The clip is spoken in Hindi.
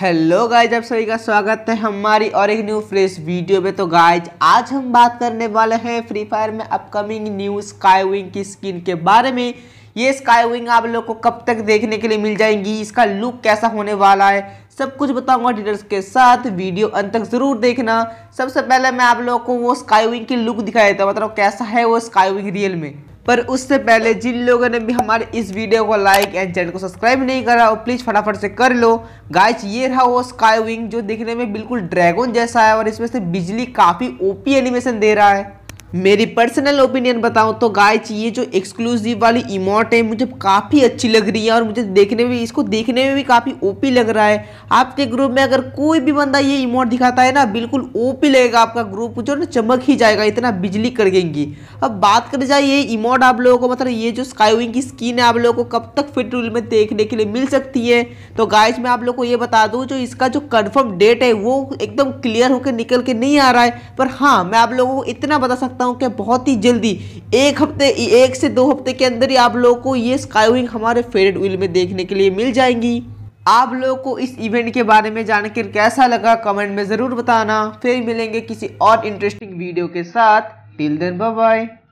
हेलो गाइज आप सभी का स्वागत है हमारी और एक न्यू फ्रेश वीडियो में तो गाइज आज हम बात करने वाले हैं फ्री फायर में अपकमिंग न्यू स्काई विंग की स्किन के बारे में ये स्काई विंग आप लोग को कब तक देखने के लिए मिल जाएंगी इसका लुक कैसा होने वाला है सब कुछ बताऊंगा डिटेल्स के साथ वीडियो अंत तक ज़रूर देखना सबसे पहले मैं आप लोग को वो स्काई विंग की लुक दिखा देता हूँ मतलब कैसा है वो स्काई विंग रियल में पर उससे पहले जिन लोगों ने भी हमारे इस वीडियो को लाइक एंड चैनल को सब्सक्राइब नहीं करा वो प्लीज़ फटाफट से कर लो गाइस ये रहा वो स्काई विंग जो दिखने में बिल्कुल ड्रैगन जैसा है और इसमें से बिजली काफ़ी ओपी एनिमेशन दे रहा है मेरी पर्सनल ओपिनियन बताऊं तो गाइज ये जो एक्सक्लूसिव वाली इमोट है मुझे काफ़ी अच्छी लग रही है और मुझे देखने में इसको देखने में भी काफ़ी ओपी लग रहा है आपके ग्रुप में अगर कोई भी बंदा ये इमोट दिखाता है ना बिल्कुल ओपी लगेगा आपका ग्रुप जो ना चमक ही जाएगा इतना बिजली कर देंगी अब बात कर जाए ये इमोट आप लोगों को मतलब ये जो स्काईविंग की स्किन है आप लोगों को कब तक फिट रूल में देखने के लिए मिल सकती है तो गाइज मैं आप लोग को ये बता दूँ जो इसका जो कन्फर्म डेट है वो एकदम क्लियर होकर निकल के नहीं आ रहा है पर हाँ मैं आप लोगों को इतना बता सकता सकता हूँ कि बहुत ही जल्दी एक हफ्ते एक से दो हफ्ते के अंदर ही आप लोगों को ये विंग हमारे फेवरेट व्हील में देखने के लिए मिल जाएंगी आप लोगों को इस इवेंट के बारे में जानकर कैसा लगा कमेंट में ज़रूर बताना फिर मिलेंगे किसी और इंटरेस्टिंग वीडियो के साथ टिल देन बाय